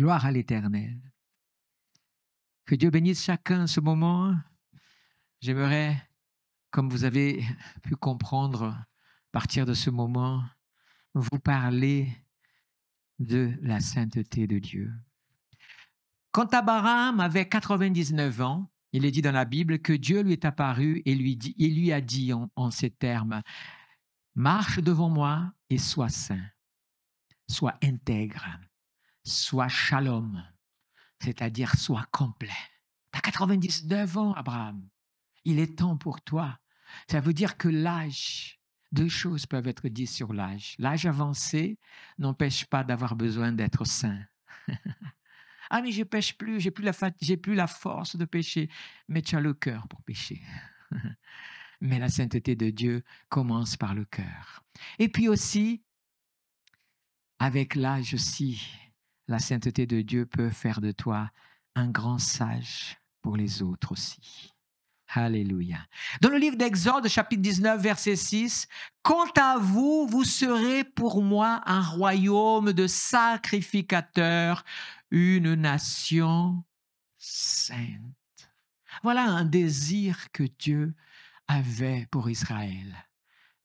Gloire à l'Éternel. Que Dieu bénisse chacun ce moment. J'aimerais, comme vous avez pu comprendre à partir de ce moment, vous parler de la sainteté de Dieu. Quand à avait 99 ans, il est dit dans la Bible que Dieu lui est apparu et lui, dit, lui a dit en ces termes, marche devant moi et sois saint, sois intègre sois shalom, c'est-à-dire soit complet. Tu as 99 ans, Abraham. Il est temps pour toi. Ça veut dire que l'âge, deux choses peuvent être dites sur l'âge. L'âge avancé n'empêche pas d'avoir besoin d'être saint. ah mais je pêche plus, j'ai plus plus la force de pécher, mais tu as le cœur pour pécher. mais la sainteté de Dieu commence par le cœur. Et puis aussi avec l'âge aussi, la sainteté de Dieu peut faire de toi un grand sage pour les autres aussi. Alléluia. Dans le livre d'Exode, chapitre 19, verset 6, Quant à vous, vous serez pour moi un royaume de sacrificateurs, une nation sainte. Voilà un désir que Dieu avait pour Israël.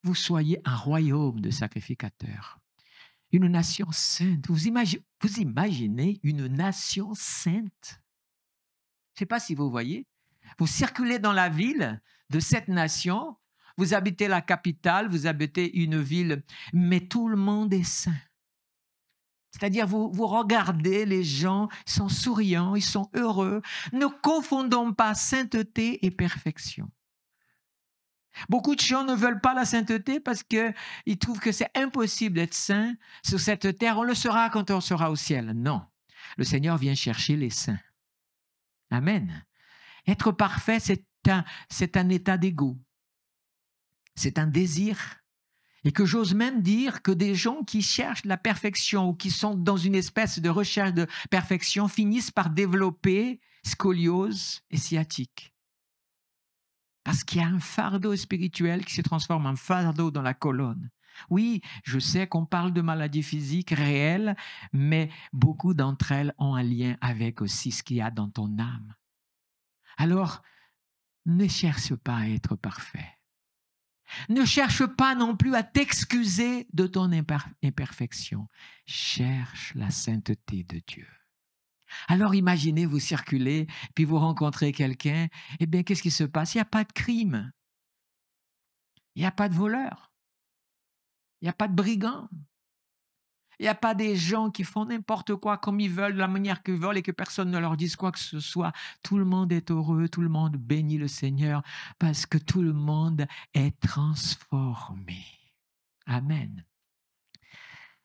Vous soyez un royaume de sacrificateurs une nation sainte. Vous imaginez, vous imaginez une nation sainte Je ne sais pas si vous voyez. Vous circulez dans la ville de cette nation, vous habitez la capitale, vous habitez une ville, mais tout le monde est saint. C'est-à-dire, vous, vous regardez les gens, sont souriants, ils sont heureux. Ne confondons pas sainteté et perfection. Beaucoup de gens ne veulent pas la sainteté parce qu'ils trouvent que c'est impossible d'être saint sur cette terre. On le sera quand on sera au ciel. Non. Le Seigneur vient chercher les saints. Amen. Être parfait, c'est un, état d'ego. C'est un désir. Et que j'ose même dire que des gens qui cherchent la perfection ou qui sont dans une espèce de recherche de perfection finissent par développer scoliose et sciatique. Parce qu'il y a un fardeau spirituel qui se transforme en fardeau dans la colonne. Oui, je sais qu'on parle de maladies physiques réelles, mais beaucoup d'entre elles ont un lien avec aussi ce qu'il y a dans ton âme. Alors, ne cherche pas à être parfait. Ne cherche pas non plus à t'excuser de ton imperfection. Cherche la sainteté de Dieu. Alors imaginez, vous circulez, puis vous rencontrez quelqu'un, et eh bien, qu'est-ce qui se passe Il n'y a pas de crime. Il n'y a pas de voleur. Il n'y a pas de brigand. Il n'y a pas des gens qui font n'importe quoi comme ils veulent, de la manière qu'ils veulent et que personne ne leur dise quoi que ce soit. Tout le monde est heureux, tout le monde bénit le Seigneur parce que tout le monde est transformé. Amen.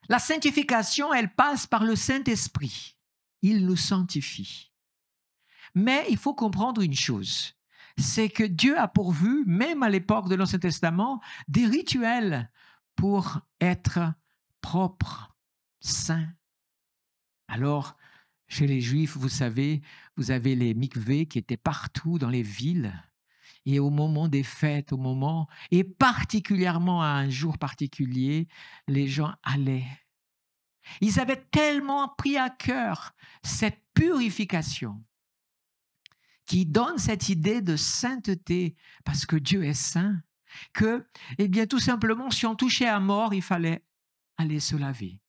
La sanctification, elle passe par le Saint-Esprit il nous sanctifie. Mais il faut comprendre une chose, c'est que Dieu a pourvu, même à l'époque de l'Ancien Testament, des rituels pour être propre, saint. Alors, chez les Juifs, vous savez, vous avez les mikvés qui étaient partout dans les villes. Et au moment des fêtes, au moment, et particulièrement à un jour particulier, les gens allaient ils avaient tellement pris à cœur cette purification qui donne cette idée de sainteté parce que Dieu est saint que, eh bien, tout simplement, si on touchait à mort, il fallait aller se laver.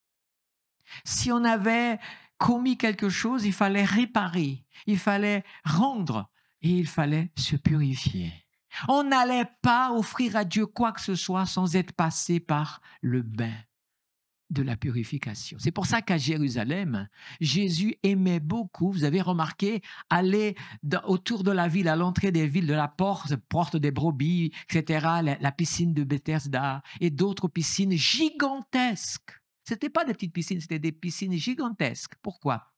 Si on avait commis quelque chose, il fallait réparer, il fallait rendre et il fallait se purifier. On n'allait pas offrir à Dieu quoi que ce soit sans être passé par le bain de la purification. C'est pour ça qu'à Jérusalem, Jésus aimait beaucoup, vous avez remarqué, aller autour de la ville, à l'entrée des villes, de la porte, porte des brebis, etc., la, piscine de Bethesda et d'autres piscines gigantesques. Ce n'étaient pas des petites piscines, c'était des piscines gigantesques. Pourquoi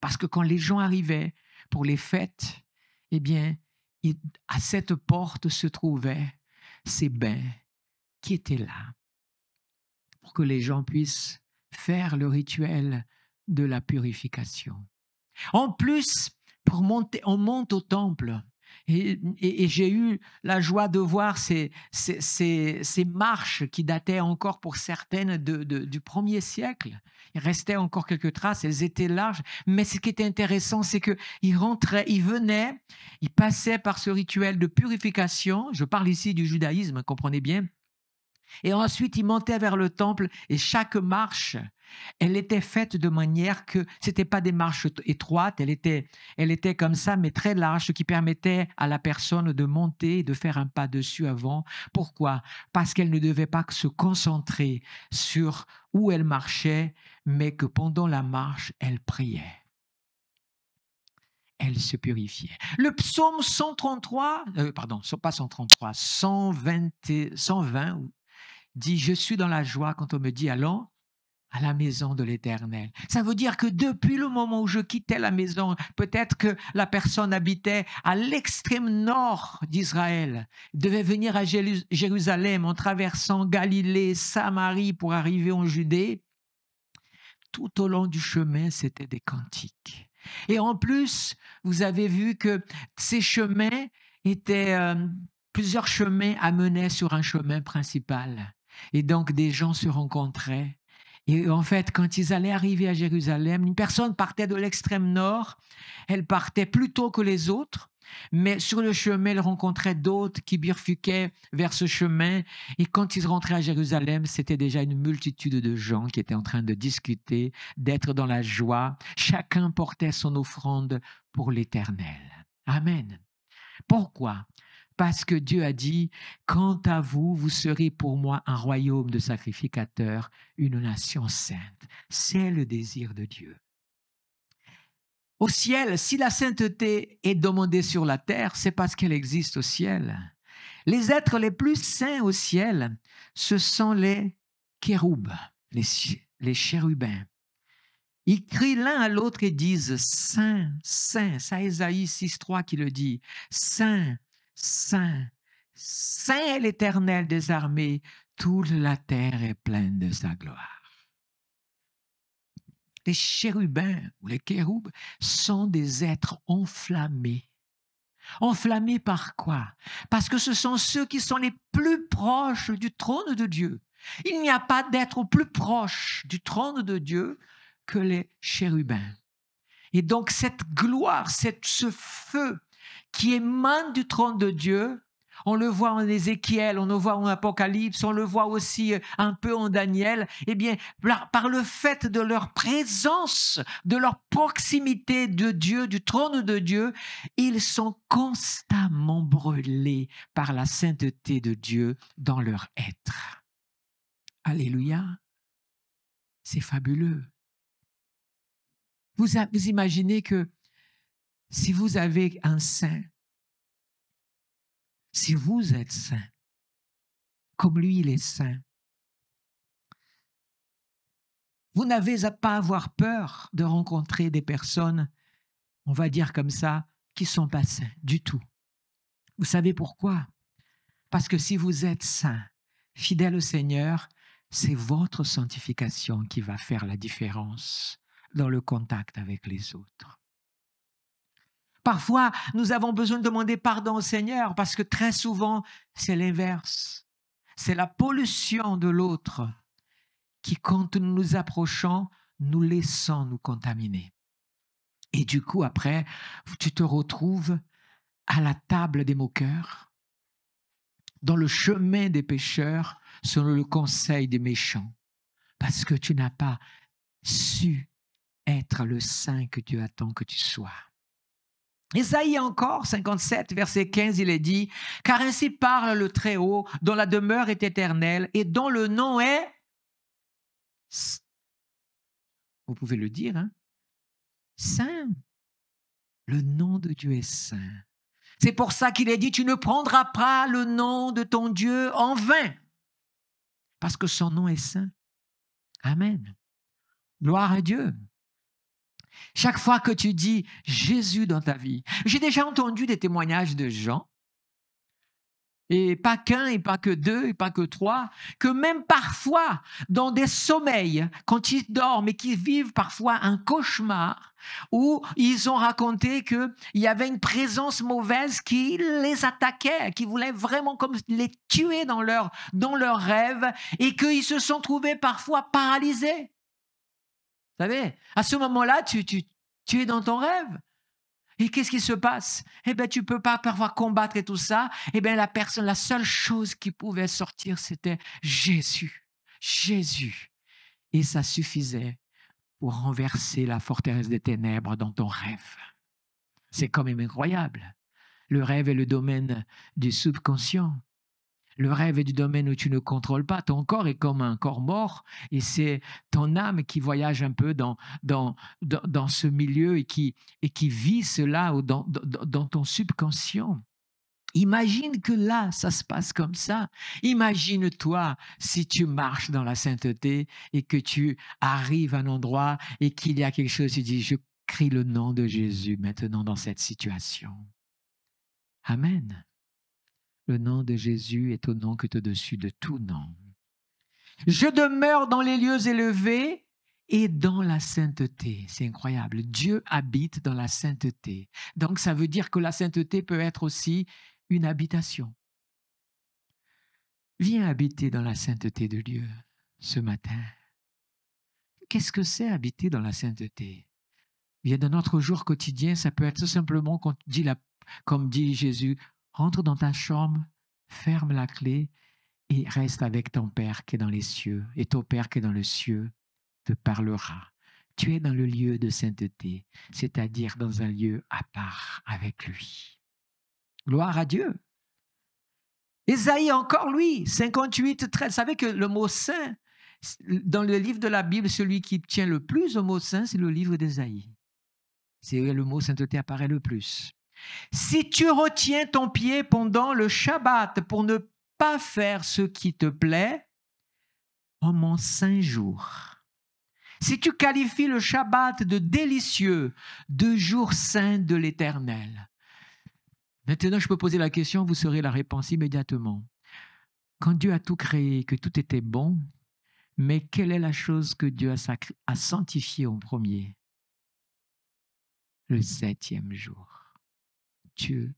Parce que quand les gens arrivaient pour les fêtes, eh bien, à cette porte se trouvaient ces bains qui étaient là que les gens puissent faire le rituel de la purification. En plus, pour monter, on monte au temple. Et, j'ai eu la joie de voir ces, marches qui dataient encore pour certaines du premier siècle. Il restait encore quelques traces, elles étaient larges. Mais ce qui était intéressant, c'est qu'ils rentraient, ils venaient, ils passaient par ce rituel de purification. Je parle ici du judaïsme, comprenez bien. Et ensuite, il montait vers le temple et chaque marche, elle était faite de manière que c'était pas des marches étroites, elle était, elle était comme ça, mais très large, ce qui permettait à la personne de monter et de faire un pas dessus avant. Pourquoi Parce qu'elle ne devait pas se concentrer sur où elle marchait, mais que pendant la marche, elle priait elle se purifiait. Le psaume 133, euh, pardon, pas 133, 120, 120 dit, je suis dans la joie quand on me dit, allons à la maison de l'Éternel. Ça veut dire que depuis le moment où je quittais la maison, peut-être que la personne habitait à l'extrême nord d'Israël, devait venir à Jérusalem en traversant Galilée, Samarie pour arriver en Judée. Tout au long du chemin, c'était des cantiques. Et en plus, vous avez vu que ces chemins étaient... Euh, plusieurs chemins amenaient sur un chemin principal. Et donc, des gens se rencontraient. Et en fait, quand ils allaient arriver à Jérusalem, une personne partait de l'extrême nord, elle partait plus tôt que les autres, mais sur le chemin, elle rencontrait d'autres qui birfuquaient vers ce chemin. Et quand ils rentraient à Jérusalem, c'était déjà une multitude de gens qui étaient en train de discuter, d'être dans la joie. Chacun portait son offrande pour l'Éternel. Amen. Pourquoi parce que Dieu a dit, quant à vous, vous serez pour moi un royaume de sacrificateurs, une nation sainte. C'est le désir de Dieu. Au ciel, si la sainteté est demandée sur la terre, c'est parce qu'elle existe au ciel. Les êtres les plus saints au ciel, ce sont les kéroubes, les, chérubins. Ils crient l'un à l'autre et disent Saint, Saint, c'est Ésaïe 6.3 qui le dit, Saint, Saint, Saint est l'Éternel des armées, toute la terre est pleine de sa gloire. Les chérubins ou les kéroubes sont des êtres enflammés. Enflammés par quoi Parce que ce sont ceux qui sont les plus proches du trône de Dieu. Il n'y a pas d'être plus proche du trône de Dieu que les chérubins. Et donc cette gloire, cette, ce feu qui émanent du trône de Dieu. On le voit en Ézéchiel, on le voit en Apocalypse, on le voit aussi euh, un peu en Daniel. Eh bien, par le fait de leur présence, de leur proximité de Dieu, du trône de Dieu, ils sont constamment brûlés par la sainteté de Dieu dans leur être. Alléluia. C'est fabuleux. vous imaginez que si vous avez un saint, si vous êtes saint, comme lui il est saint, vous n'avez à pas avoir peur de rencontrer des personnes, on va dire comme ça, qui sont pas saints du tout. Vous savez pourquoi Parce que si vous êtes saint, fidèle au Seigneur, c'est votre sanctification qui va faire la différence dans le contact avec les autres. Parfois, nous avons besoin de demander pardon au Seigneur parce que très souvent, c'est l'inverse. C'est la pollution de l'autre qui, quand nous nous approchons, nous laissons nous contaminer. Et du coup, après, tu te retrouves à la table des moqueurs, dans le chemin des pécheurs, selon le conseil des méchants, parce que tu n'as pas su être le saint que Dieu attend que tu sois. Esaïe encore, 57, verset 15, il est dit, Car ainsi parle le Très-Haut, dont la demeure est éternelle et dont le nom est... Vous pouvez le dire, hein? Saint. Le nom de Dieu est saint. C'est pour ça qu'il est dit, tu ne prendras pas le nom de ton Dieu en vain, parce que son nom est saint. Amen. Gloire à Dieu. Chaque fois que tu dis Jésus dans ta vie, j'ai déjà entendu des témoignages de gens, et pas qu'un, et pas que deux, et pas que trois, que même parfois, dans des sommeils, quand ils dorment et qu'ils vivent parfois un cauchemar, où ils ont raconté qu'il y avait une présence mauvaise qui les attaquait, qui voulait vraiment comme les tuer dans leur, dans leur rêve, et qu'ils se sont trouvés parfois paralysés. Vous savez, à ce moment-là, tu, es dans ton rêve. Et qu'est-ce qui se passe Eh bien, tu peux pas parfois combattre et tout ça. Eh bien, la personne, la seule chose qui pouvait sortir, c'était Jésus. Jésus. Et ça suffisait pour renverser la forteresse des ténèbres dans ton rêve. C'est quand même incroyable. Le rêve est le domaine du subconscient. Le rêve est du domaine où tu ne contrôles pas. Ton corps est comme un corps mort et c'est ton âme qui voyage un peu dans, dans, dans, ce milieu et qui, et qui vit cela dans, ton subconscient. Imagine que là, ça se passe comme ça. Imagine-toi si tu marches dans la sainteté et que tu arrives à un endroit et qu'il y a quelque chose, qui dit « je crie le nom de Jésus maintenant dans cette situation. Amen. Le nom de Jésus est au nom qui est au-dessus de tout nom. Je demeure dans les lieux élevés et dans la sainteté. C'est incroyable. Dieu habite dans la sainteté. Donc ça veut dire que la sainteté peut être aussi une habitation. Viens habiter dans la sainteté de Dieu ce matin. Qu'est-ce que c'est habiter dans la sainteté Bien, dans notre jour quotidien, ça peut être tout simplement, dit, la, comme dit Jésus, Rentre dans ta chambre, ferme la clé et reste avec ton Père qui est dans les cieux. Et ton Père qui est dans les cieux te parlera. Tu es dans le lieu de sainteté, c'est-à-dire dans un lieu à part avec lui. Gloire à Dieu. Esaïe, encore, lui, 58, 13. Vous savez que le mot saint, dans le livre de la Bible, celui qui tient le plus au mot saint, c'est le livre d'Esaïe. C'est le mot sainteté apparaît le plus. Si tu retiens ton pied pendant le Shabbat pour ne pas faire ce qui te plaît, au mon saint jour. Si tu qualifies le Shabbat de délicieux, de jour saint de l'Éternel. Maintenant, je peux poser la question, vous saurez la réponse immédiatement. Quand Dieu a tout créé, que tout était bon, mais quelle est la chose que Dieu a, a sanctifiée en premier Le septième jour. Dieu.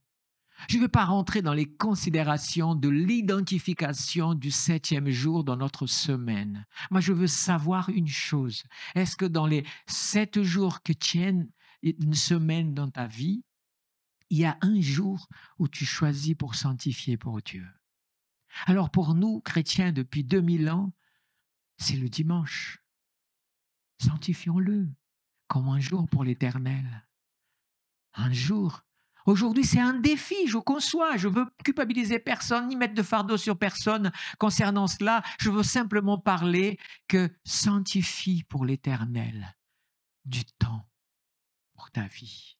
Je ne veux pas rentrer dans les considérations de l'identification du septième jour dans notre semaine. Moi, je veux savoir une chose. Est-ce que dans les sept jours que tiennent une semaine dans ta vie, il y a un jour où tu choisis pour sanctifier pour Dieu Alors pour nous, chrétiens, depuis 2000 ans, c'est le dimanche. Sanctifions-le comme un jour pour l'Éternel. Un jour Aujourd'hui, c'est un défi, je conçois. Je veux culpabiliser personne, ni mettre de fardeau sur personne concernant cela. Je veux simplement parler que sanctifie pour l'éternel du temps pour ta vie.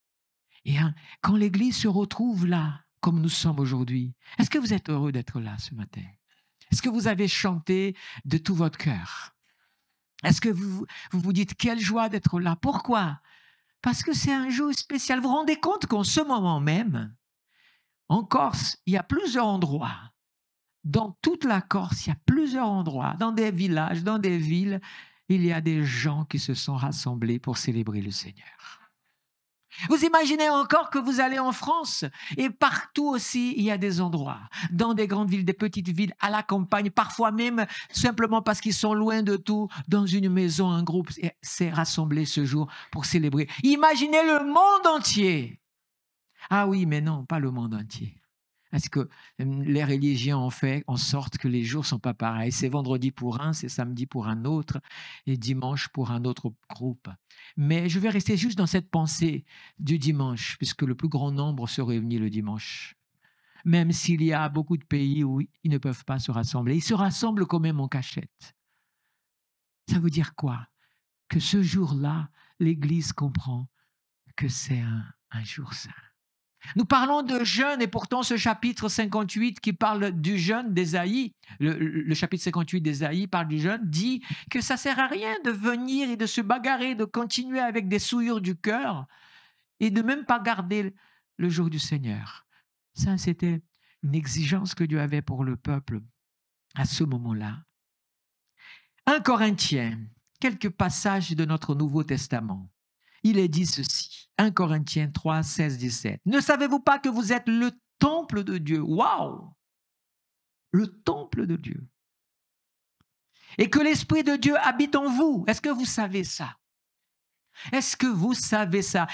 Et hein, quand l'Église se retrouve là, comme nous sommes aujourd'hui, est-ce que vous êtes heureux d'être là ce matin? Est-ce que vous avez chanté de tout votre cœur? Est-ce que vous vous dites quelle joie d'être là? Pourquoi? parce que c'est un jour spécial. Vous vous rendez compte qu'en ce moment même, en Corse, il y a plusieurs endroits. Dans toute la Corse, il y a plusieurs endroits, dans des villages, dans des villes, il y a des gens qui se sont rassemblés pour célébrer le Seigneur. Vous imaginez encore que vous allez en France et partout aussi il y a des endroits, dans des grandes villes, des petites villes, à la campagne, parfois même simplement parce qu'ils sont loin de tout, dans une maison, un groupe s'est rassemblé ce jour pour célébrer. Imaginez le monde entier. Ah oui, mais non, pas le monde entier. Parce ah, que les religions ont fait en sorte que les jours ne sont pas pareils. C'est vendredi pour un, c'est samedi pour un autre, et dimanche pour un autre groupe. Mais je vais rester juste dans cette pensée du dimanche, puisque le plus grand nombre se réunit le dimanche. Même s'il y a beaucoup de pays où ils ne peuvent pas se rassembler, ils se rassemblent quand même en cachette. Ça veut dire quoi Que ce jour-là, l'Église comprend que c'est un, un jour saint. Nous parlons de jeûne et pourtant ce chapitre 58 qui parle du jeûne des le, le, chapitre 58 d'Ésaïe parle du jeûne, dit que ça sert à rien de venir et de se bagarrer, de continuer avec des souillures du cœur et de même pas garder le jour du Seigneur. Ça, c'était une exigence que Dieu avait pour le peuple à ce moment-là. un Corinthien, quelques passages de notre Nouveau Testament il est dit ceci. 1 Corinthiens 3, 16, 17. Ne savez-vous pas que vous êtes le temple de Dieu Waouh Le temple de Dieu. Et que l'Esprit de Dieu habite en vous. Est-ce que vous savez ça Est-ce que vous savez ça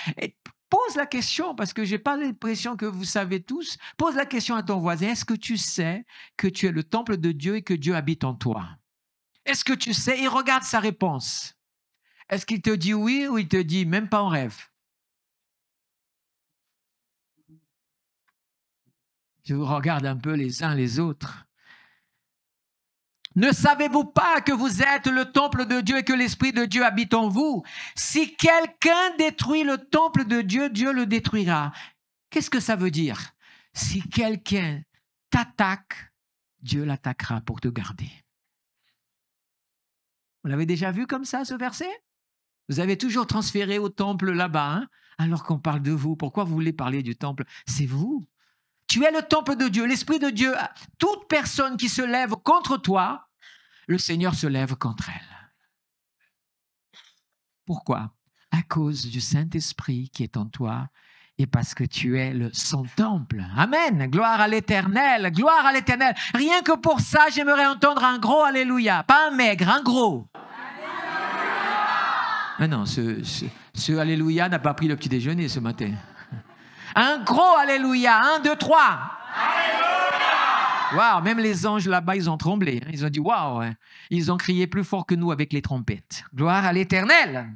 Pose la question, parce que je n'ai pas l'impression que vous savez tous. Pose la question à ton voisin. Est-ce que tu sais que tu es le temple de Dieu et que Dieu habite en toi Est-ce que tu sais Et regarde sa réponse. Est-ce qu'il te dit oui ou il te dit même pas en rêve Je vous regarde un peu les uns les autres. Ne savez-vous pas que vous êtes le temple de Dieu et que l'Esprit de Dieu habite en vous Si quelqu'un détruit le temple de Dieu, Dieu le détruira. Qu'est-ce que ça veut dire Si quelqu'un t'attaque, Dieu l'attaquera pour te garder. Vous l'avez déjà vu comme ça, ce verset vous avez toujours transféré au temple là-bas, hein, alors qu'on parle de vous. Pourquoi vous voulez parler du temple C'est vous. Tu es le temple de Dieu, l'Esprit de Dieu. Toute personne qui se lève contre toi, le Seigneur se lève contre elle. Pourquoi À cause du Saint-Esprit qui est en toi et parce que tu es le, son temple. Amen. Gloire à l'éternel. Gloire à l'éternel. Rien que pour ça, j'aimerais entendre un gros Alléluia. Pas un maigre, un gros. Ah non, ce, ce, Alléluia n'a pas pris le petit déjeuner ce matin. Un gros Alléluia, un, deux, trois. Waouh, même les anges là-bas, ils ont tremblé. ils ont dit waouh. Hein. Ils ont crié plus fort que nous avec les trompettes. Gloire à l'éternel.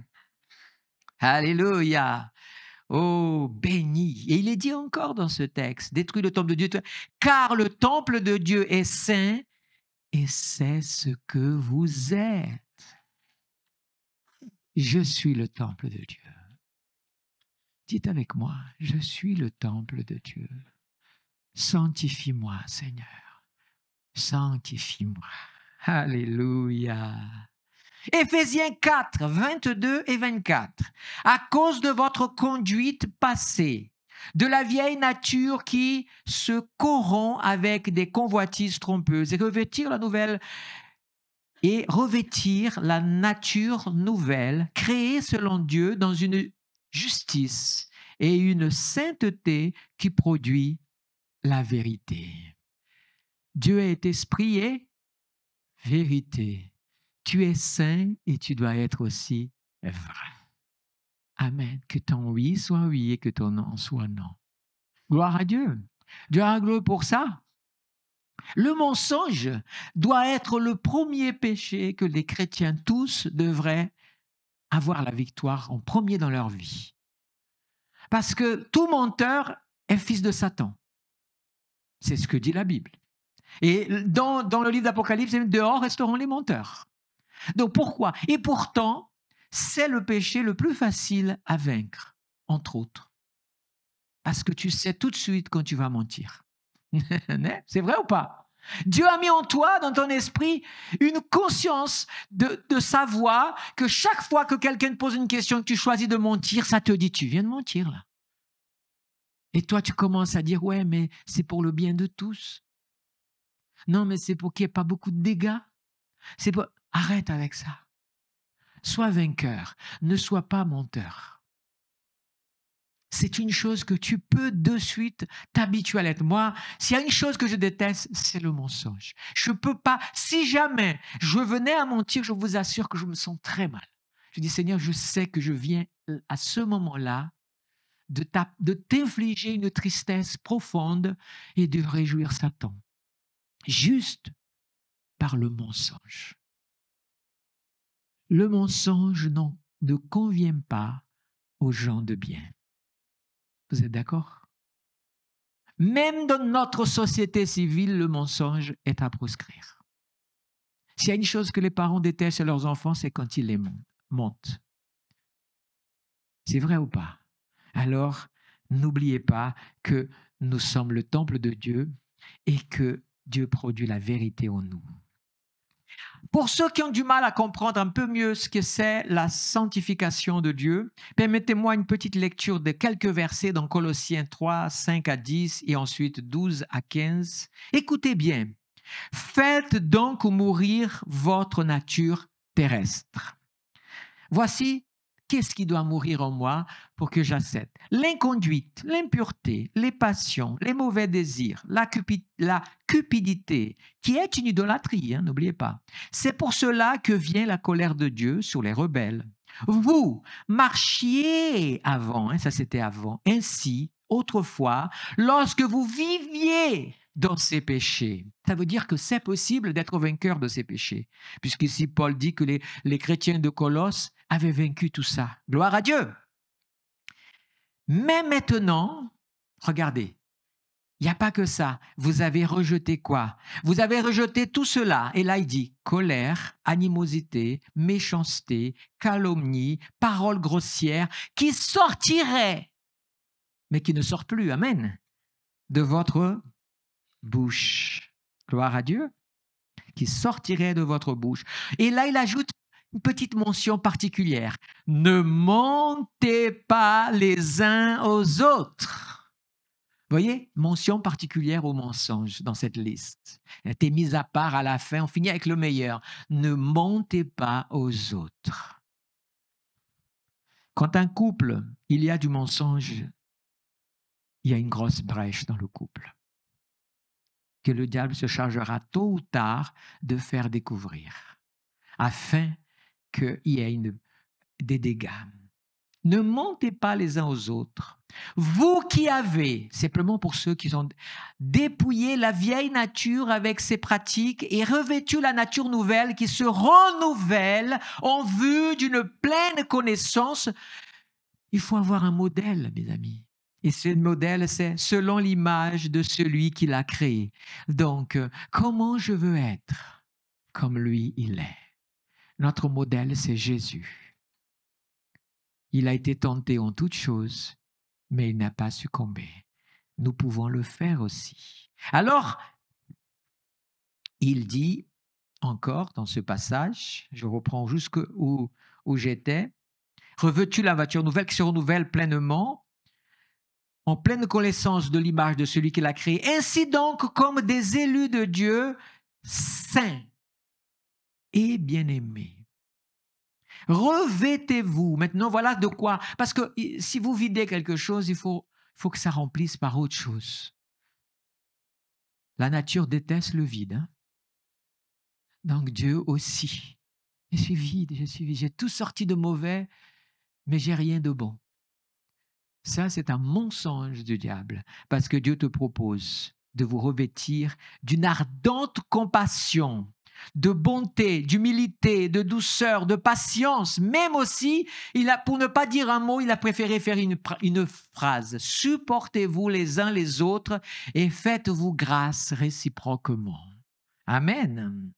Alléluia. Oh, béni. Et il est dit encore dans ce texte, détruis le temple de Dieu, car le temple de Dieu est saint et c'est ce que vous êtes. Je suis le temple de Dieu. Dites avec moi, je suis le temple de Dieu. Sanctifie-moi, Seigneur. Sanctifie-moi. Alléluia. Éphésiens 4, 22 et 24. À cause de votre conduite passée, de la vieille nature qui se corrompt avec des convoitises trompeuses et revêtir la nouvelle et revêtir la nature nouvelle, créée selon Dieu dans une justice et une sainteté qui produit la vérité. Dieu est esprit et vérité. Tu es saint et tu dois être aussi vrai. Amen. Que ton oui soit oui et que ton non soit non. Gloire à Dieu. Dieu a un gloire pour ça. Le mensonge doit être le premier péché que les chrétiens tous devraient avoir la victoire en premier dans leur vie. Parce que tout menteur est fils de Satan. C'est ce que dit la Bible. Et dans, le livre d'Apocalypse, dehors resteront les menteurs. Donc pourquoi Et pourtant, c'est le péché le plus facile à vaincre, entre autres. Parce que tu sais tout de suite quand tu vas mentir. C'est vrai ou pas Dieu a mis en toi, dans ton esprit, une conscience de, de savoir que chaque fois que quelqu'un te pose une question, que tu choisis de mentir, ça te dit, tu viens de mentir là. Et toi, tu commences à dire, ouais, mais c'est pour le bien de tous. Non, mais c'est pour qu'il n'y ait pas beaucoup de dégâts. C'est Arrête avec ça. Sois vainqueur, ne sois pas menteur c'est une chose que tu peux de suite t'habituer à l'être. Moi, s'il y a une chose que je déteste, c'est le mensonge. Je ne peux pas, si jamais je venais à mentir, je vous assure que je me sens très mal. Je dis, Seigneur, je sais que je viens à ce moment-là de t'infliger une tristesse profonde et de réjouir Satan. Juste par le mensonge. Le mensonge non, ne convient pas aux gens de bien. Vous êtes d'accord Même dans notre société civile, le mensonge est à proscrire. S'il y a une chose que les parents détestent à leurs enfants, c'est quand ils les mentent. C'est vrai ou pas Alors, n'oubliez pas que nous sommes le temple de Dieu et que Dieu produit la vérité en nous. Pour ceux qui ont du mal à comprendre un peu mieux ce que c'est la sanctification de Dieu, permettez-moi une petite lecture de quelques versets dans Colossiens 3, 5 à 10 et ensuite 12 à 15. Écoutez bien. Faites donc mourir votre nature terrestre. Voici qu'est-ce qui doit mourir en moi pour que j'accepte L'inconduite, l'impureté, les passions, les mauvais désirs, la, cupidité, qui est une idolâtrie, hein, n'oubliez pas. C'est pour cela que vient la colère de Dieu sur les rebelles. Vous marchiez avant, hein, ça c'était avant, ainsi autrefois, lorsque vous viviez dans ses péchés. Ça veut dire que c'est possible d'être vainqueur de ses péchés. Puisqu'ici, Paul dit que les, les chrétiens de Colosse avaient vaincu tout ça. Gloire à Dieu. Mais maintenant, regardez, il n'y a pas que ça. Vous avez rejeté quoi Vous avez rejeté tout cela. Et là, il dit colère, animosité, méchanceté, calomnie, paroles grossières qui sortiraient, mais qui ne sortent plus, amen, de votre bouche. Gloire à Dieu. Qui sortirait de votre bouche. Et là, il ajoute une petite mention particulière. Ne montez pas les uns aux autres. voyez, mention particulière au mensonge dans cette liste. Elle été mise à part à la fin. On finit avec le meilleur. Ne montez pas aux autres. Quand un couple, il y a du mensonge, il y a une grosse brèche dans le couple que le diable se chargera tôt ou tard de faire découvrir, afin qu'il y ait des dégâts. Ne montez pas les uns aux autres. Vous qui avez, simplement pour ceux qui ont dépouillé la vieille nature avec ses pratiques et revêtu la nature nouvelle qui se renouvelle en vue d'une pleine connaissance, il faut avoir un modèle, mes amis. Et ce modèle, c'est selon l'image de celui qui l'a créé. Donc, euh, comment je veux être comme lui, il est. Notre modèle, c'est Jésus. Il a été tenté en toutes choses, mais il n'a pas succombé. Nous pouvons le faire aussi. Alors, il dit encore dans ce passage, je reprends jusque où, j'étais, j'étais, Reveux-tu la voiture nouvelle qui se renouvelle pleinement en pleine connaissance de l'image de celui qui l'a créé. Ainsi donc, comme des élus de Dieu, saints et bien-aimés. Revêtez-vous. Maintenant, voilà de quoi. Parce que si vous videz quelque chose, il faut, faut que ça remplisse par autre chose. La nature déteste le vide. Hein. Donc Dieu aussi. Je suis vide, je suis vide. J'ai tout sorti de mauvais, mais j'ai rien de bon. Ça, c'est un mensonge du diable, parce que Dieu te propose de vous revêtir d'une ardente compassion, de bonté, d'humilité, de douceur, de patience, même aussi, il a, pour ne pas dire un mot, il a préféré faire une, phrase. Supportez-vous les uns les autres et faites-vous grâce réciproquement. Amen.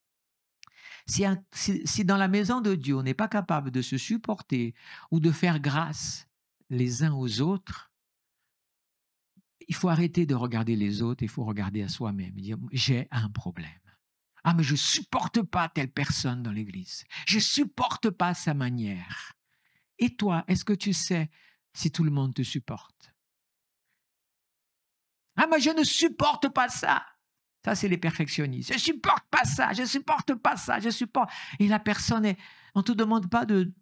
Si, si dans la maison de Dieu, on n'est pas capable de se supporter ou de faire grâce, les uns aux autres, il faut arrêter de regarder les autres, il faut regarder à soi-même. j'ai un problème. Ah mais je supporte pas telle personne dans l'église. Je supporte pas sa manière. Et toi, est-ce que tu sais si tout le monde te supporte Ah mais je ne supporte pas ça. Ça c'est les perfectionnistes. Je supporte pas ça. Je supporte pas ça. Je supporte. Et la personne est. On te demande pas de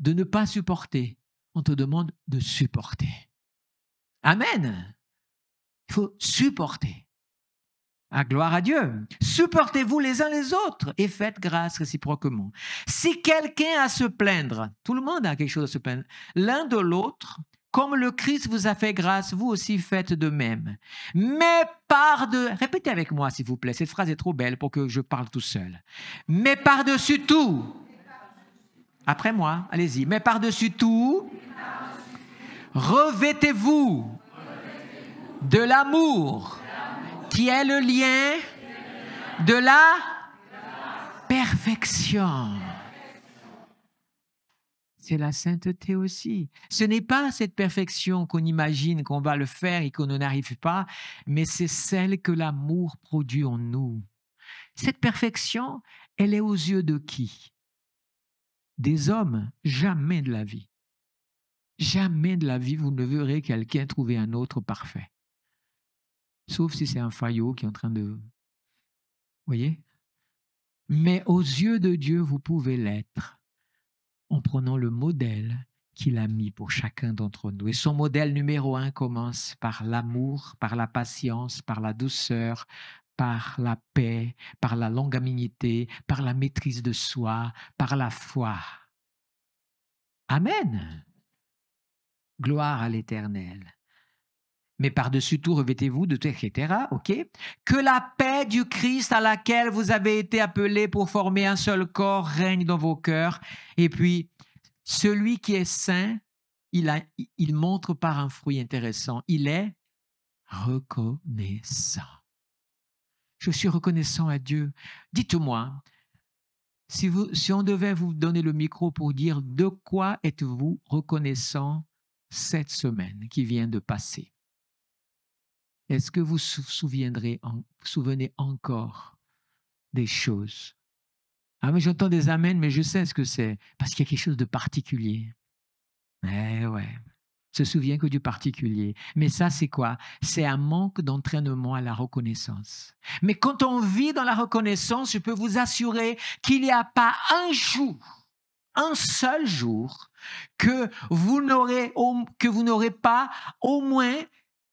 de ne pas supporter on te demande de supporter. Amen. Il faut supporter. À ah, gloire à Dieu. Supportez-vous les uns les autres et faites grâce réciproquement. Si quelqu'un a à se plaindre, tout le monde a quelque chose à se plaindre, l'un de l'autre, comme le Christ vous a fait grâce, vous aussi faites de même. Mais par de... Répétez avec moi, s'il vous plaît, cette phrase est trop belle pour que je parle tout seul. Mais par-dessus tout, après moi, allez-y. Mais par-dessus tout, revêtez-vous de l'amour qui est le lien de la perfection. C'est la sainteté aussi. Ce n'est pas cette perfection qu'on imagine qu'on va le faire et qu'on n'en arrive pas, mais c'est celle que l'amour produit en nous. Cette perfection, elle est aux yeux de qui des hommes. Jamais de la vie. Jamais de la vie, vous ne verrez quelqu'un trouver un autre parfait. Sauf si c'est un faillot qui est en train de... Vous voyez Mais aux yeux de Dieu, vous pouvez l'être en prenant le modèle qu'il a mis pour chacun d'entre nous. Et son modèle numéro un commence par l'amour, par la patience, par la douceur, par la paix, par la longanimité, par la maîtrise de soi, par la foi. Amen. Gloire à l'Éternel. Mais par-dessus tout, revêtez-vous de tout, etc. OK Que la paix du Christ à laquelle vous avez été appelés pour former un seul corps règne dans vos cœurs. Et puis, celui qui est saint, il, il montre par un fruit intéressant. Il est reconnaissant. Je suis reconnaissant à Dieu. Dites-moi, si, vous, si on devait vous donner le micro pour dire de quoi êtes-vous reconnaissant cette semaine qui vient de passer, est-ce que vous vous souviendrez, souvenez encore des choses Ah, mais j'entends des amens, mais je sais ce que c'est, parce qu'il y a quelque chose de particulier. Eh ouais se souvient que du particulier. Mais ça, c'est quoi C'est un manque d'entraînement à la reconnaissance. Mais quand on vit dans la reconnaissance, je peux vous assurer qu'il n'y a pas un jour, un seul jour, que vous n'aurez, pas au moins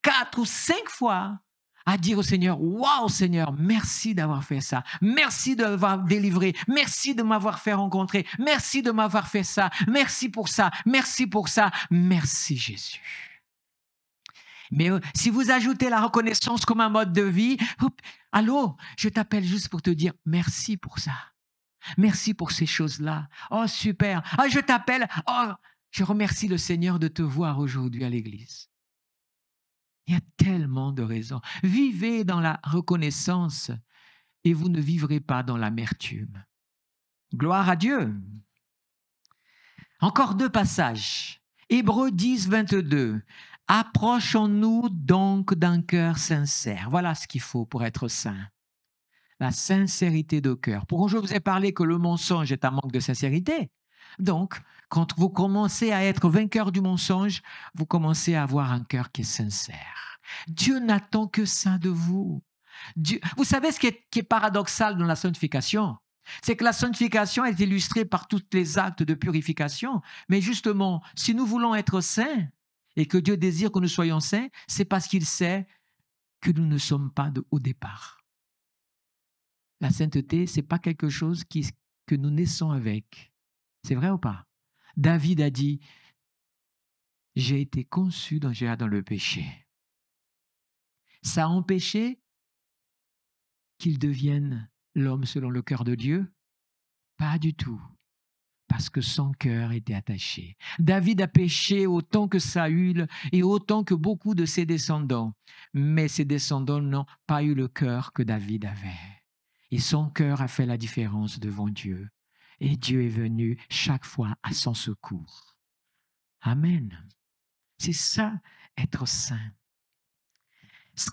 quatre ou cinq fois à dire au Seigneur, waouh Seigneur, merci d'avoir fait ça, merci de m'avoir délivré, merci de m'avoir fait rencontrer, merci de m'avoir fait ça, merci pour ça, merci pour ça, merci Jésus. Mais euh, si vous ajoutez la reconnaissance comme un mode de vie, hop, allô, je t'appelle juste pour te dire merci pour ça. Merci pour ces choses-là. Oh, super. oh, je t'appelle. Oh, je remercie le Seigneur de te voir aujourd'hui à l'église. Il y a tellement de raisons. Vivez dans la reconnaissance et vous ne vivrez pas dans l'amertume. Gloire à Dieu. Encore deux passages. Hébreux 10, 22. Approchons-nous donc d'un cœur sincère. Voilà ce qu'il faut pour être saint. La sincérité de cœur. Pourquoi je vous ai parlé que le mensonge est un manque de sincérité. Donc, quand vous commencez à être vainqueur du mensonge, vous commencez à avoir un cœur qui est sincère. Dieu n'attend que ça de vous. Dieu, vous savez ce qui est, paradoxal dans la sanctification c'est que la sanctification est illustrée par tous les actes de purification. Mais justement, si nous voulons être saints et que Dieu désire que nous soyons saints, c'est parce qu'il sait que nous ne sommes pas de, au départ. La sainteté, c'est pas quelque chose qui, que nous naissons avec. C'est vrai ou pas David a dit, j'ai été conçu dans, le péché. Ça a empêché qu'il devienne l'homme selon le cœur de Dieu Pas du tout, parce que son cœur était attaché. David a péché autant que Saül et autant que beaucoup de ses descendants, mais ses descendants n'ont pas eu le cœur que David avait. Et son cœur a fait la différence devant Dieu et Dieu est venu chaque fois à son secours. Amen. C'est ça, être saint.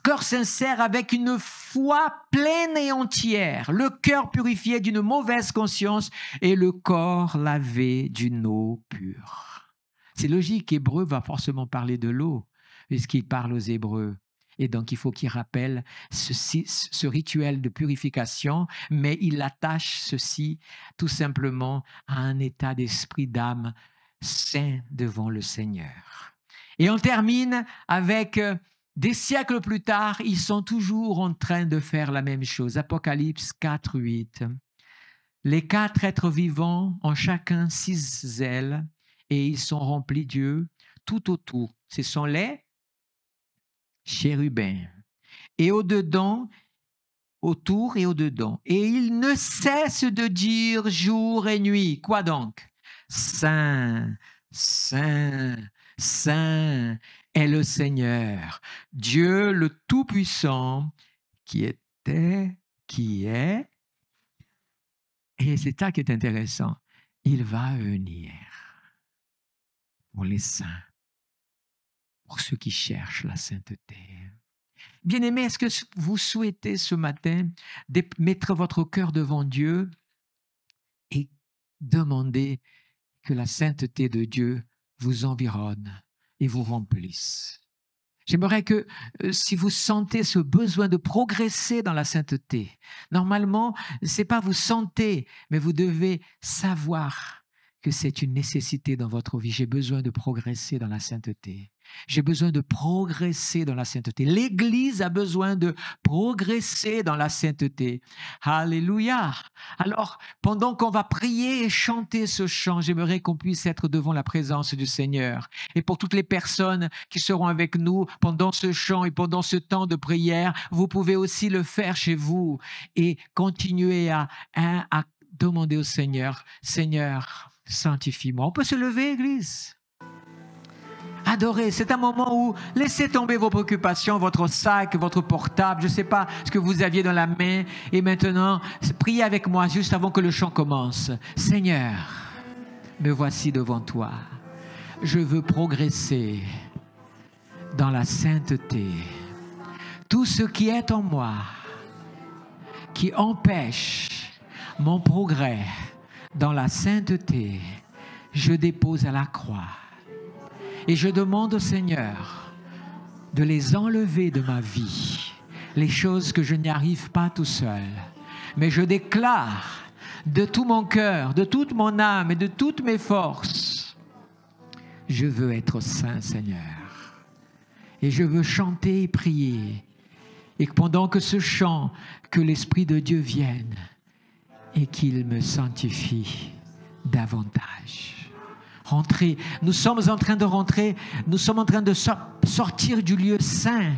Corps sincère avec une foi pleine et entière, le cœur purifié d'une mauvaise conscience et le corps lavé d'une eau pure. C'est logique, Hébreu va forcément parler de l'eau, puisqu'il parle aux Hébreux. Et donc, il faut qu'il rappelle ce rituel de purification, mais il attache ceci tout simplement à un état d'esprit d'âme saint devant le Seigneur. Et on termine avec euh, des siècles plus tard, ils sont toujours en train de faire la même chose. Apocalypse 4, 8. Les quatre êtres vivants ont chacun six ailes et ils sont remplis Dieu tout autour. Ce sont les chérubins. Et au-dedans, autour et au-dedans. Et il ne cesse de dire jour et nuit. Quoi donc Saint, Saint, Saint est le Seigneur, Dieu le Tout-Puissant, qui était, qui est. Et c'est ça qui est intéressant. Il va venir pour les saints pour ceux qui cherchent la sainteté. Bien-aimés, est-ce que vous souhaitez ce matin mettre votre cœur devant Dieu et demander que la sainteté de Dieu vous environne et vous remplisse J'aimerais que euh, si vous sentez ce besoin de progresser dans la sainteté, normalement, c'est pas vous sentez, mais vous devez savoir que c'est une nécessité dans votre vie. J'ai besoin de progresser dans la sainteté. J'ai besoin de progresser dans la sainteté. L'Église a besoin de progresser dans la sainteté. Alléluia. Alors, pendant qu'on va prier et chanter ce chant, j'aimerais qu'on puisse être devant la présence du Seigneur. Et pour toutes les personnes qui seront avec nous pendant ce chant et pendant ce temps de prière, vous pouvez aussi le faire chez vous et continuer à, hein, demander au Seigneur, Seigneur, sanctifie-moi. On peut se lever, Église. Adorez, c'est un moment où laissez tomber vos préoccupations, votre sac, votre portable, je ne sais pas ce que vous aviez dans la main. Et maintenant, priez avec moi juste avant que le chant commence. Seigneur, me voici devant toi. Je veux progresser dans la sainteté. Tout ce qui est en moi, qui empêche mon progrès dans la sainteté, je dépose à la croix et je demande au Seigneur de les enlever de ma vie, les choses que je n'y arrive pas tout seul. Mais je déclare de tout mon cœur, de toute mon âme et de toutes mes forces, je veux être saint Seigneur. Et je veux chanter et prier. Et pendant que ce chant, que l'Esprit de Dieu vienne et qu'il me sanctifie davantage rentrer. Nous sommes en train de rentrer, nous sommes en train de sortir du lieu saint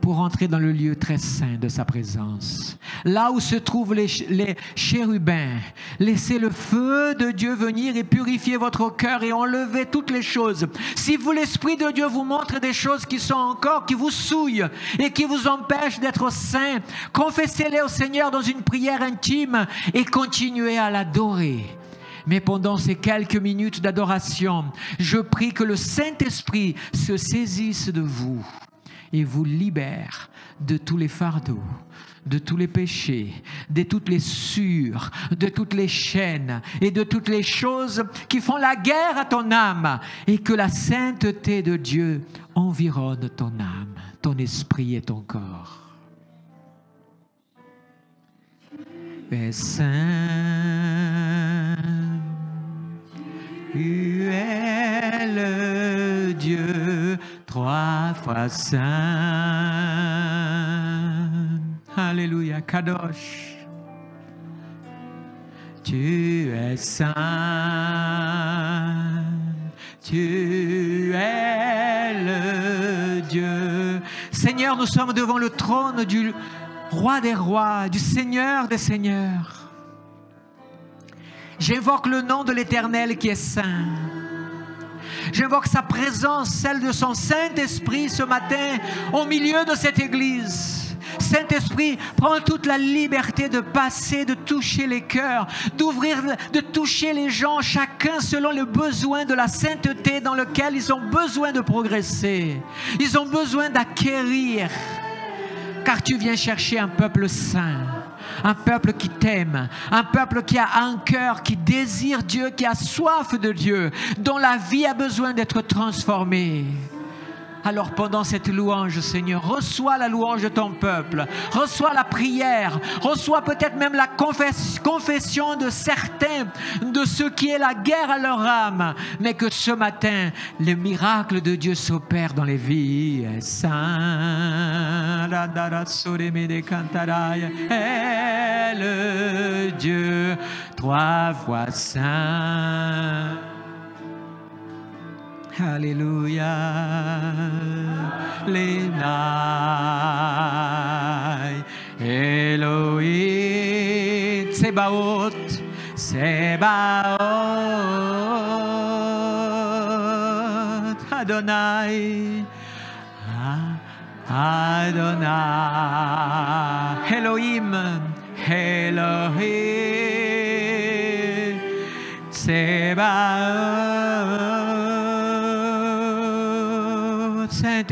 pour rentrer dans le lieu très saint de sa présence. Là où se trouvent les, chérubins, laissez le feu de Dieu venir et purifier votre cœur et enlever toutes les choses. Si vous, l'Esprit de Dieu vous montre des choses qui sont encore, qui vous souillent et qui vous empêchent d'être saint, confessez-les au Seigneur dans une prière intime et continuez à l'adorer. Mais pendant ces quelques minutes d'adoration, je prie que le Saint-Esprit se saisisse de vous et vous libère de tous les fardeaux, de tous les péchés, de toutes les sûres, de toutes les chaînes et de toutes les choses qui font la guerre à ton âme et que la sainteté de Dieu environne ton âme, ton esprit et ton corps. Tu es le Dieu trois fois saint. Alléluia, Kadosh. Tu es saint. Tu es le Dieu. Seigneur, nous sommes devant le trône du roi des rois, du Seigneur des seigneurs. J'invoque le nom de l'Éternel qui est saint. J'invoque sa présence, celle de son Saint-Esprit ce matin au milieu de cette église. Saint-Esprit, prends toute la liberté de passer, de toucher les cœurs, d'ouvrir, de toucher les gens, chacun selon le besoin de la sainteté dans lequel ils ont besoin de progresser. Ils ont besoin d'acquérir, car tu viens chercher un peuple saint un peuple qui t'aime, un peuple qui a un cœur, qui désire Dieu, qui a soif de Dieu, dont la vie a besoin d'être transformée. Alors pendant cette louange, Seigneur, reçois la louange de ton peuple, reçois la prière, reçois peut-être même la confession de certains, de ceux qui est la guerre à leur âme, mais que ce matin, le miracle de Dieu s'opère dans les vies. le Dieu trois fois saint. Alléluia. Lénaï. Elohim. Sebaot, Sebaot, Adonai. Adonai. Elohim. Elohim. Sebaot.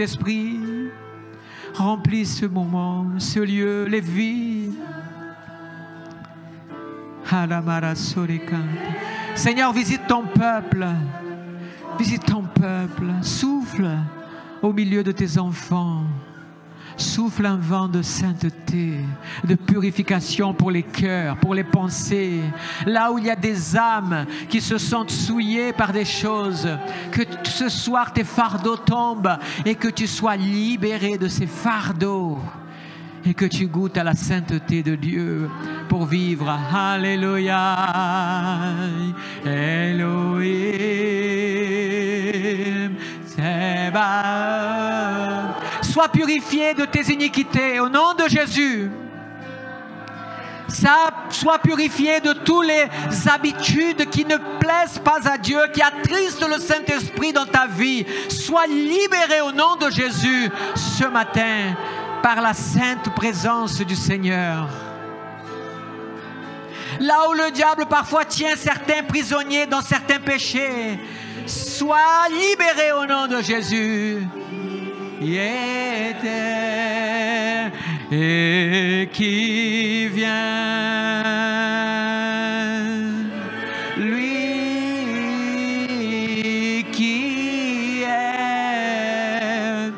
esprit remplis ce moment, ce lieu, les vies. Seigneur, visite ton peuple. Visite ton peuple. Souffle au milieu de tes enfants. Souffle un vent de sainteté, de purification pour les cœurs, pour les pensées. Là où il y a des âmes qui se sentent souillées par des choses, que ce soir tes fardeaux tombent et que tu sois libéré de ces fardeaux et que tu goûtes à la sainteté de Dieu pour vivre. Alléluia. Elohim sois purifié de tes iniquités. Au nom de Jésus, sois purifié de toutes les habitudes qui ne plaisent pas à Dieu, qui attristent le Saint-Esprit dans ta vie. Sois libéré au nom de Jésus ce matin par la sainte présence du Seigneur. Là où le diable parfois tient certains prisonniers dans certains péchés, sois libéré au nom de Jésus et qui vient. Lui qui est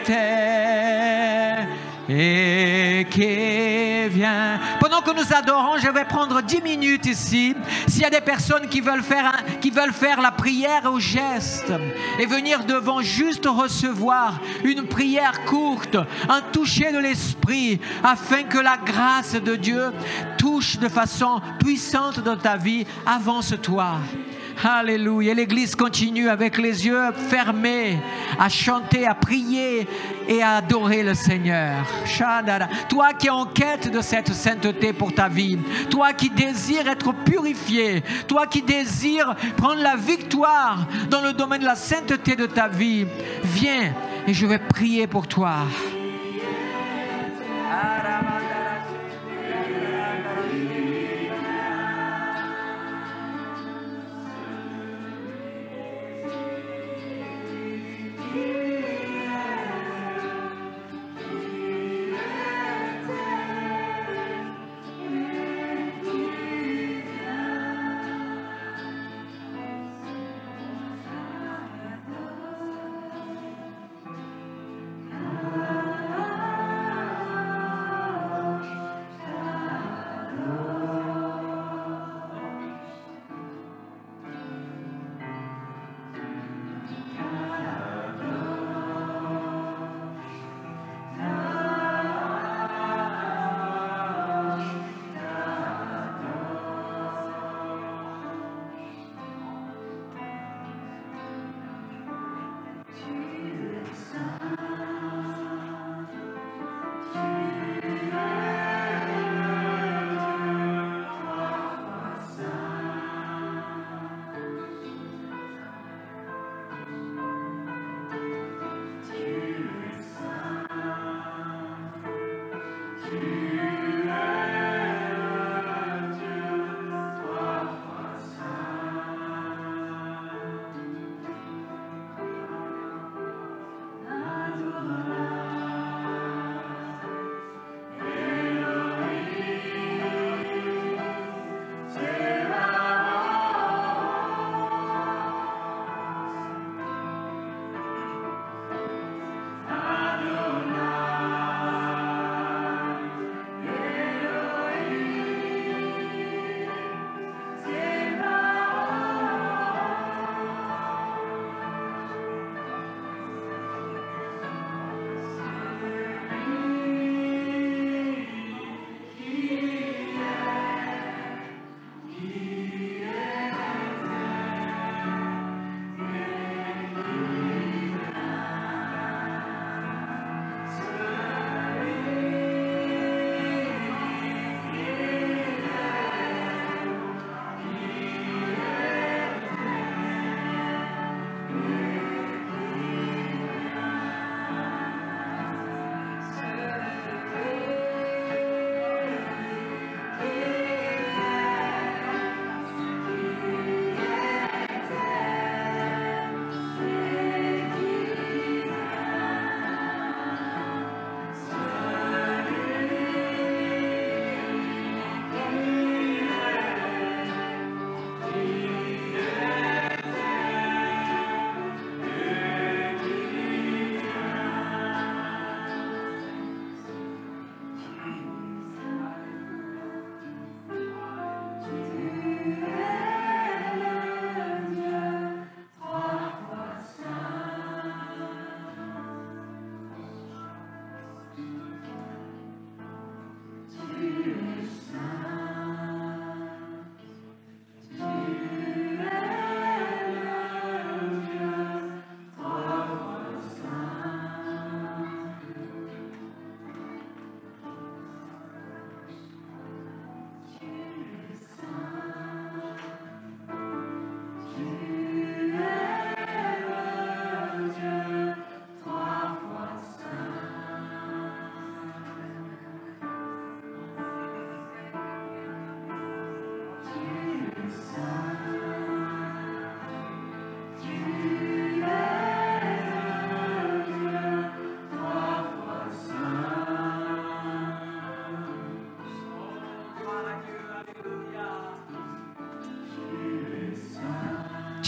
était et qui vient que nous adorons, je vais prendre 10 minutes ici. S'il y a des personnes qui veulent faire, qui veulent faire la prière au geste et venir devant juste recevoir une prière courte, un toucher de l'esprit, afin que la grâce de Dieu touche de façon puissante dans ta vie, avance-toi. Alléluia. L'Église continue avec les yeux fermés à chanter, à prier et à adorer le Seigneur. Toi qui es en quête de cette sainteté pour ta vie, toi qui désires être purifié, toi qui désires prendre la victoire dans le domaine de la sainteté de ta vie, viens et je vais prier pour toi.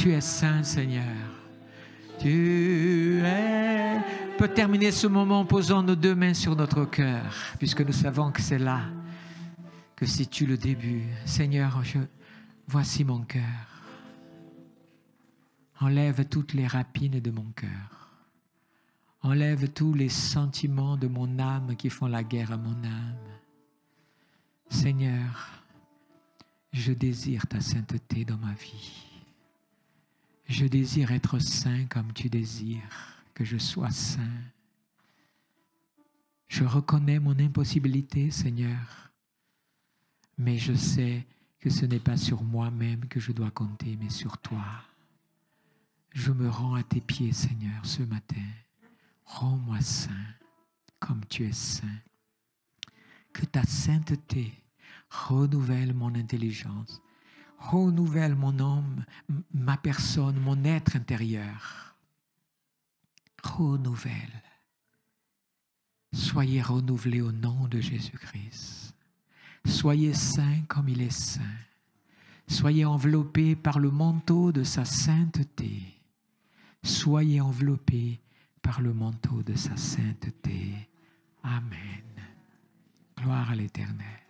Tu es saint, Seigneur. Tu es. peut terminer ce moment en posant nos deux mains sur notre cœur, puisque nous savons que c'est là que situe le début. Seigneur, voici mon cœur. Enlève toutes les rapines de mon cœur. Enlève tous les sentiments de mon âme qui font la guerre à mon âme. Seigneur, je désire ta sainteté dans ma vie. Je désire être saint comme tu désires que je sois saint. Je reconnais mon impossibilité, Seigneur, mais je sais que ce n'est pas sur moi-même que je dois compter, mais sur toi. Je me rends à tes pieds, Seigneur, ce matin. Rends-moi saint comme tu es saint. Que ta sainteté renouvelle mon intelligence renouvelle mon homme, ma personne, mon être intérieur. Renouvelle. Soyez renouvelé au nom de Jésus-Christ. Soyez saint comme il est saint. Soyez enveloppé par le manteau de sa sainteté. Soyez enveloppé par le manteau de sa sainteté. Amen. Gloire à l'Éternel.